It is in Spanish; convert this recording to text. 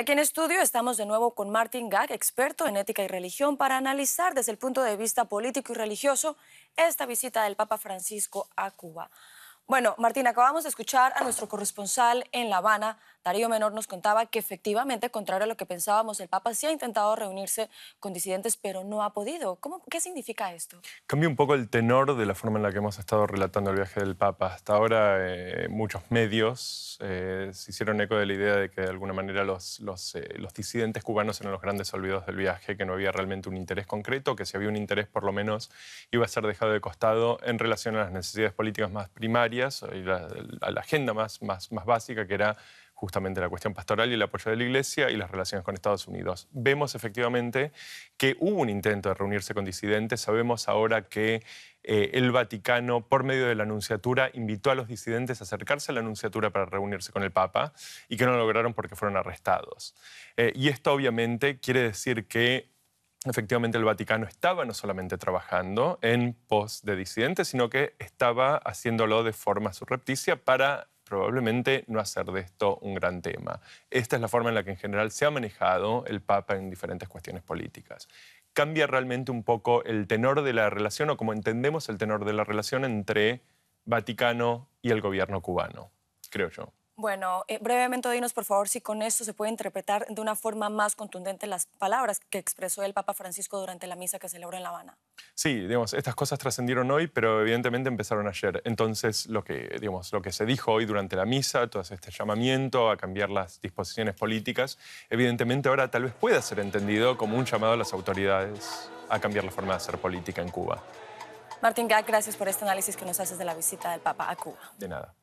aquí en estudio estamos de nuevo con Martin Gag, experto en ética y religión, para analizar desde el punto de vista político y religioso esta visita del Papa Francisco a Cuba. Bueno, Martín, acabamos de escuchar a nuestro corresponsal en La Habana. Darío Menor nos contaba que efectivamente, contrario a lo que pensábamos, el Papa sí ha intentado reunirse con disidentes, pero no ha podido. ¿Cómo, ¿Qué significa esto? Cambia un poco el tenor de la forma en la que hemos estado relatando el viaje del Papa. Hasta ahora eh, muchos medios eh, se hicieron eco de la idea de que de alguna manera los, eh, los disidentes cubanos eran los grandes olvidos del viaje, que no había realmente un interés concreto, que si había un interés por lo menos iba a ser dejado de costado en relación a las necesidades políticas más primarias y la, agenda más, más, básica que era justamente la cuestión pastoral y el apoyo de la Iglesia y las relaciones con Estados Unidos. Vemos efectivamente que hubo un intento de reunirse con disidentes, sabemos ahora que eh, el Vaticano, por medio de la anunciatura invitó a los disidentes a acercarse a la anunciatura para reunirse con el Papa y que no lo lograron porque fueron arrestados. Eh, y esto obviamente quiere decir que efectivamente el Vaticano estaba no solamente trabajando en pos de disidentes, sino que estaba haciéndolo de forma surrepticia para probablemente no hacer de esto un gran tema. Esta es la forma en la que en general se ha manejado el Papa en diferentes cuestiones políticas. Cambia realmente un poco el tenor de la relación o como entendemos el tenor de la relación entre Vaticano y el gobierno cubano, creo yo. Bueno, eh, brevemente, dinos por favor si con esto se puede interpretar de una forma más contundente las palabras que expresó el Papa Francisco durante la misa que celebró en La Habana. Sí, digamos, estas cosas trascendieron hoy, pero evidentemente empezaron ayer. Entonces, lo que, digamos, lo que se dijo hoy durante la misa, todo este llamamiento a cambiar las disposiciones políticas, evidentemente ahora tal vez pueda ser entendido como un llamado a las autoridades a cambiar la forma de hacer política en Cuba. Martín Gag, gracias por este análisis que nos haces de la visita del Papa a Cuba. De nada.